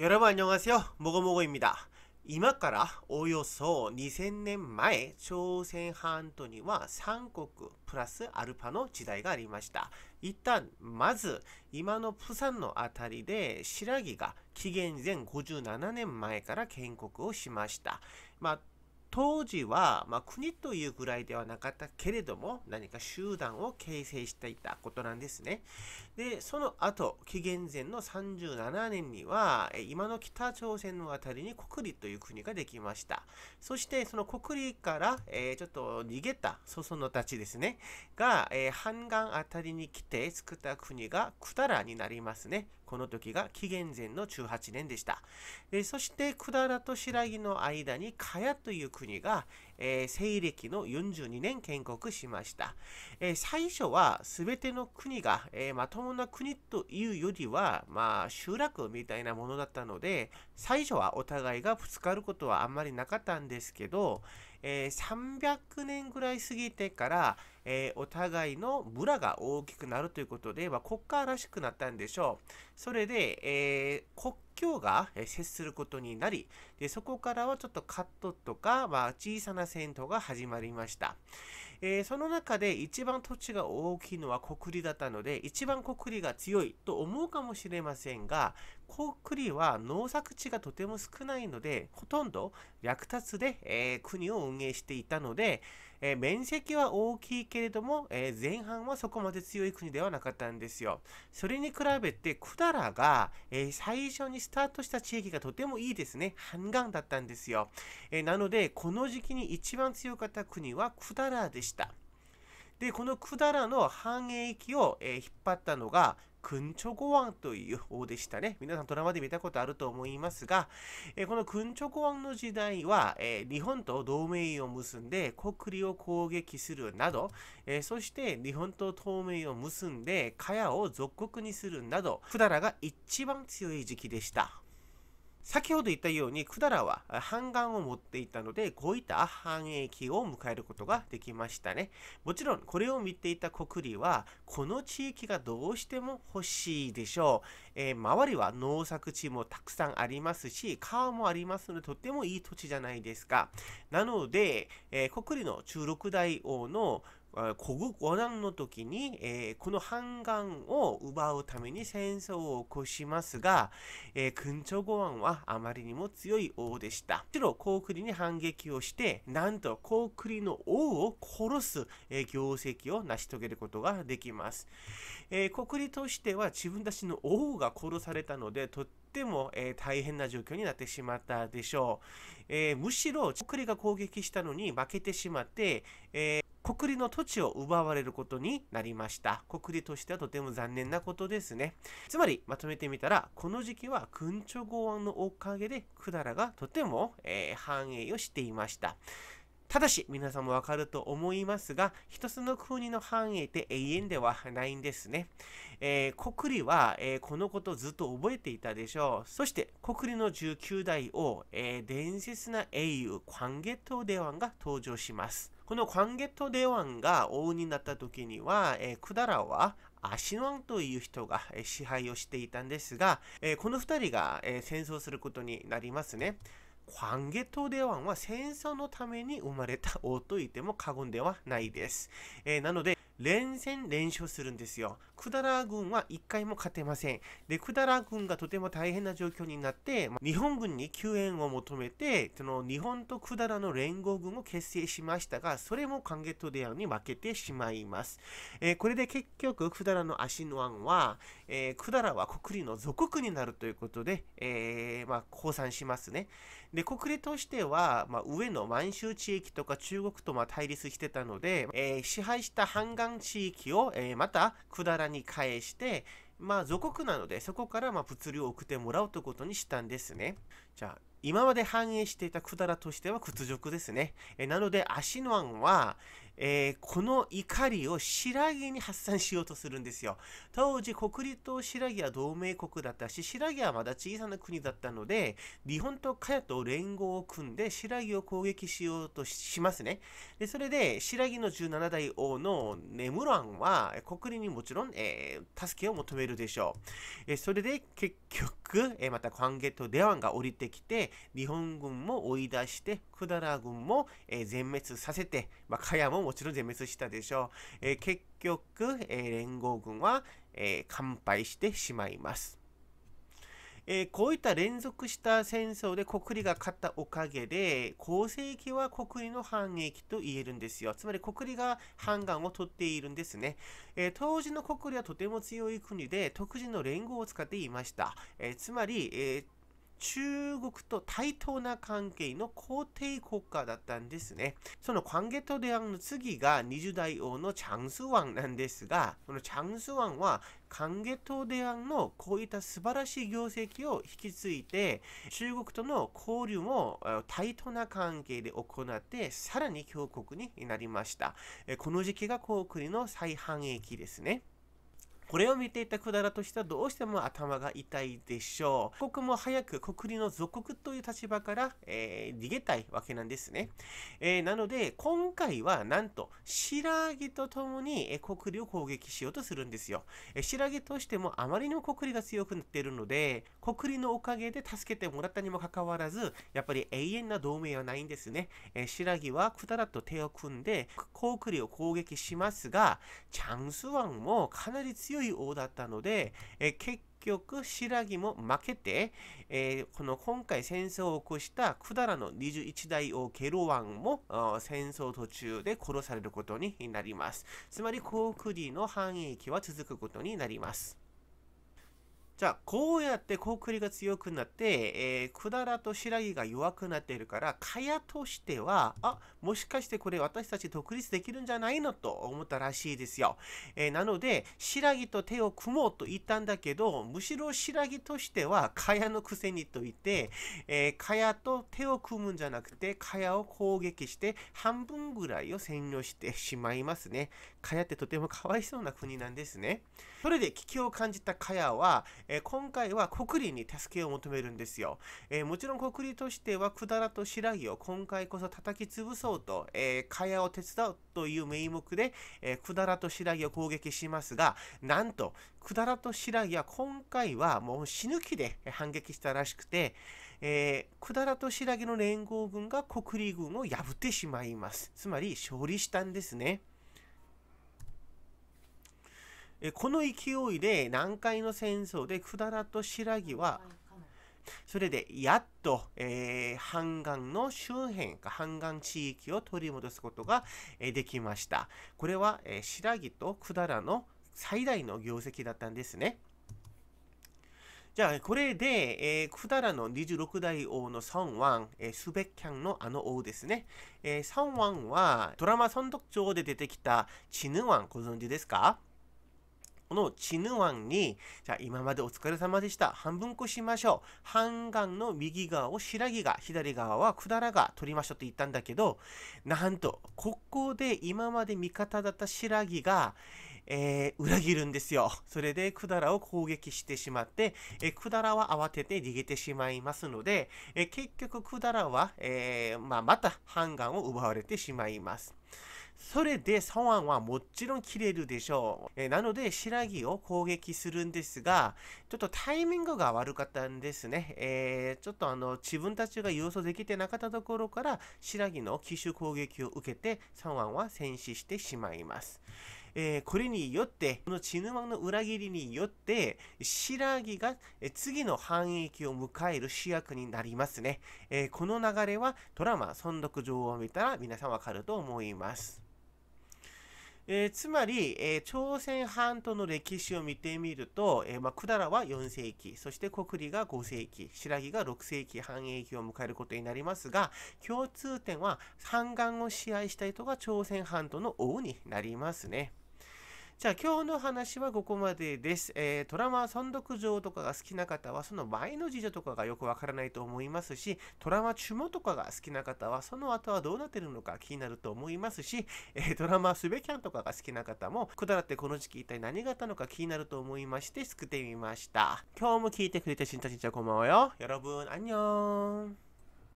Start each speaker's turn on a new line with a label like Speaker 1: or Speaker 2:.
Speaker 1: 여러분안녕하세요모고모고입니다今からおよそ2000年前、朝鮮半島には三国プラスアルパの時代がありました。一旦、まず、今のプサンのたりで、白木が紀元前57年前から建国をしました。まあ当時は、まあ、国というぐらいではなかったけれども、何か集団を形成していたことなんですね。で、その後、紀元前の37年には、今の北朝鮮の辺りに国立という国ができました。そして、その国立から、えー、ちょっと逃げた祖孫のたちですね、が、えー、半岸辺りに来て作った国がくだらになりますね。この時が紀元前の18年でした。えそして百済と新羅の間に加谷という国が、えー、西暦の42年建国しました。えー、最初は全ての国が、えー、まともな国というよりは、まあ、集落みたいなものだったので、最初はお互いがぶつかることはあんまりなかったんですけど、え300年ぐらい過ぎてから、えー、お互いの村が大きくなるということで、まあ、国家らしくなったんでしょう。それで、えー、国境が接することになり、でそこからはちょっとカットとか、まあ、小さな戦闘が始まりました。えー、その中で一番土地が大きいのは国利だったので、一番国利が強いと思うかもしれませんが、国利は農作地がとても少ないので、ほとんど略奪で、えー、国を運営していたので、えー、面積は大きいけれども、えー、前半はそこまで強い国ではなかったんですよ。それに比べて、百済が、えー、最初にスタートした地域がとてもいいですね。半岸だったんですよ。えなので、この時期に一番強かった国は百済でした。で、この百済の繁栄期を、え引っ張ったのが、クンチョゴワンという王でしたね。皆さんドラマで見たことあると思いますが、えこのクンチョゴワンの時代は、え日本と同盟を結んで国利を攻撃するなど、えそして日本と同盟を結んで茅を属国にするなど、百済が一番強い時期でした。先ほど言ったように百済は半眼を持っていたのでこういった繁栄期を迎えることができましたねもちろんこれを見ていた国利はこの地域がどうしても欲しいでしょう、えー、周りは農作地もたくさんありますし川もありますのでとってもいい土地じゃないですかなので、えー、国利の中六大王の国五段の時に、えー、この半岸を奪うために戦争を起こしますが、えー、君長五安はあまりにも強い王でした。白高栗に反撃をして、なんと高栗の王を殺す、えー、業績を成し遂げることができます。えー、国利としては自分たちの王が殺されたので、とっても、えー、大変な状況になってしまったでしょう。えー、むしろ、国利が攻撃したのに負けてしまって、えー国利の土地を奪われることになりました。国利としてはとても残念なことですね。つまり、まとめてみたら、この時期は、君長豪安のおかげで、百済がとても、えー、繁栄をしていました。ただし、皆さんもわかると思いますが、一つの国の繁栄って永遠ではないんですね。えー、国利は、えー、このことをずっと覚えていたでしょう。そして、国利の19代を、えー、伝説な英雄、関月東デワンが登場します。このンゲトデワンが王になった時には、えー、クダラはアシノンという人が支配をしていたんですが、えー、この2人が、えー、戦争することになりますね。カンゲトデワンは戦争のために生まれた王といても過言ではないです。えー、なので、連戦連勝するんですよ。百済軍は一回も勝てません。で、百済軍がとても大変な状況になって、日本軍に救援を求めて、その日本と百済の連合軍を結成しましたが、それも関係と出会うに負けてしまいます。えー、これで結局、百済の足の案は、えー、百済は国利の属国になるということで、えー、まあ、降参しますね。で、国利としては、まあ、上の満州地域とか中国とま対立してたので、えー、支配した反岸地域を、えまた百済に返して、まあ、祖国なのでそこからま物流を送ってもらうということにしたんですね。じゃあ今まで繁栄していた百済としては屈辱ですね。えなので、芦野湾は、えー、この怒りを白木に発散しようとするんですよ。当時、国立と白木は同盟国だったし、白木はまだ小さな国だったので、日本とカヤと連合を組んで、白木を攻撃しようとしますね。で、それで、白木の17代王のネムランは、国立にもちろん、えー、助けを求めるでしょう。えー、それで、結局、えまたカンゲとデワンが降りてきて、日本軍も追い出して、百済軍も、え全滅させて、まあ、カヤももちろん全滅したでしょう。えー、結局、えー、連合軍は、えー、完敗してしまいます。えこういった連続した戦争で国利が勝ったおかげで、後世紀は国利の反撃と言えるんですよ。つまり国利が反眼を取っているんですね。え当時の国利はとても強い国で、独自の連合を使っていました。えつまり、えー中国と対等な関係の皇帝国家だったんですね。その関係とデアンの次が20代王のチャンスワンなんですが、このチャンスワンは関係とデアンのこういった素晴らしい業績を引き継いで、中国との交流も対等な関係で行って、さらに強国になりました。この時期がこの国の再繁栄期ですね。これを見ていただらとしてはどうしても頭が痛いでしょう。国も早く国の属国という立場から、えー、逃げたいわけなんですね。えー、なので、今回はなんと、白木と共に、え国利を攻撃しようとするんですよ。え白木としてもあまりにも国利が強くなっているので、国利のおかげで助けてもらったにもかかわらず、やっぱり永遠な同盟はないんですね。え白木はだらと手を組んで、国利を攻撃しますが、チャンスワンもかなり強い強い王だったので、え結局、新木も負けて、えこの今回戦争を起こした百済の21代王ケロワンも戦争途中で殺されることになります。つまり、コークリの繁栄期は続くことになります。じゃあこうやってコウクリが強くなって、えー、クダラとシラギが弱くなっているからカヤとしてはあもしかしてこれ私たち独立できるんじゃないのと思ったらしいですよ、えー、なのでシラギと手を組もうと言ったんだけどむしろシラギとしてはカヤのくせにといて、えー、カヤと手を組むんじゃなくてカヤを攻撃して半分ぐらいを占領してしまいますねカヤってとてもかわいそうな国なんですねそれで危機を感じたカヤはえー、今回は国理に助けを求めるんですよ。えー、もちろん国利としては、百済と白木を今回こそ叩き潰そうと、えー、蚊帳を手伝うという名目で、えー、百済と白木を攻撃しますが、なんと、百済と白木は今回はもう死ぬ気で反撃したらしくて、えー、百済と白木の連合軍が国理軍を破ってしまいます。つまり勝利したんですね。この勢いで南海の戦争で百済と白木はそれでやっと、え半岸の周辺か半岸地域を取り戻すことが、できました。これは、えー、白木と百済の最大の業績だったんですね。じゃあ、これで、えー、百済の26代王の孫ン、えー、スベッキャンのあの王ですね。えー、孫ンは、ドラマ孫徳町で出てきたチヌンご存知ですかこのチヌワンに、じゃあ今までお疲れ様でした。半分こしましょう。ハンガンの右側を白木が、左側はダラが取りましょうと言ったんだけど、なんと、ここで今まで味方だった白木が、えー、裏切るんですよ。それで、ダラを攻撃してしまって、えー、クダは慌てて逃げてしまいますので、えー、結局ダラは、えー、まあ、またガンを奪われてしまいます。それでソワンはもちろん切れるでしょう。えなので、シラギを攻撃するんですが、ちょっとタイミングが悪かったんですね。えー、ちょっとあの、自分たちが予想できてなかったところから、シラギの奇襲攻撃を受けて、ソワンは戦死してしまいます。えー、これによって、このチヌマンの裏切りによって、シラギが次の反撃を迎える主役になりますね。えー、この流れはドラマ、存続上を見たら皆さんわかると思います。えー、つまり、えー、朝鮮半島の歴史を見てみると、えー、まあ、百済は4世紀、そして国理が5世紀、白木が6世紀繁栄期を迎えることになりますが、共通点は、三眼を支配した人が朝鮮半島の王になりますね。じゃあ今日の話はここまでです。えー、トラマ存続上とかが好きな方はその前の事情とかがよくわからないと思いますし、トラマチュモとかが好きな方はその後はどうなってるのか気になると思いますし、えー、トラマスベキャンとかが好きな方も、くだらってこの時期一体何があったのか気になると思いまして、作ってみました。今日も聞いてくれてしんたちんちゃんこんばんはよ。よろぶん、あんにょーん。